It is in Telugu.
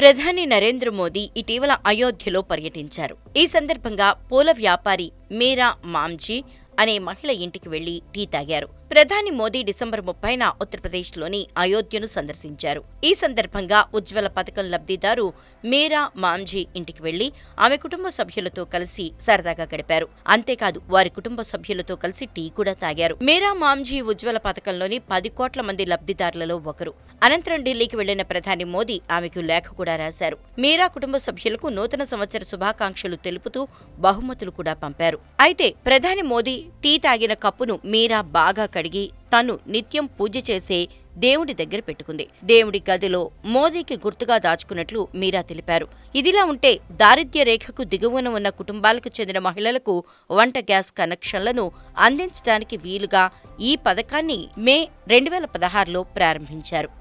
ప్రధాని నరేంద్ర మోదీ ఇటీవల అయోధ్యలో పర్యటించారు ఈ సందర్భంగా పూల వ్యాపారి మేరా మామ్జీ అనే మహిళ ఇంటికి వెళ్లి టీ తాగారు ప్రధాని మోదీ డిసెంబర్ ముప్పైన ఉత్తరప్రదేశ్లోని అయోధ్యను సందర్శించారు ఈ సందర్భంగా ఉజ్వల పథకం లబ్ధిదారు మీరా మాంజీ ఇంటికి వెళ్లి ఆమె కుటుంబ సభ్యులతో కలిసి సరదాగా గడిపారు అంతేకాదు వారి కుటుంబ సభ్యులతో కలిసి టీ కూడా తాగారు మీరా మాంజీ ఉజ్వల పథకంలోని పది కోట్ల మంది లబ్ధిదారులలో ఒకరు అనంతరం ఢిల్లీకి వెళ్లిన ప్రధాని మోదీ ఆమెకు లేఖ కూడా రాశారు మీరా కుటుంబ సభ్యులకు నూతన సంవత్సర శుభాకాంక్షలు తెలుపుతూ బహుమతులు కూడా పంపారు అయితే ప్రధాని మోదీ టీ తాగిన కప్పును మీరా బాగా కడిగి తను నిత్యం పూజ చేసే దేవుడి దగ్గర పెట్టుకుంది దేవుడి గదిలో మోదీకి గుర్తుగా దాచుకున్నట్లు మీరా తెలిపారు ఇదిలా ఉంటే దారిద్ర్య రేఖకు దిగువన ఉన్న కుటుంబాలకు చెందిన మహిళలకు వంట గ్యాస్ కనెక్షన్లను అందించడానికి వీలుగా ఈ పథకాన్ని మే రెండు వేల పదహారులో ప్రారంభించారు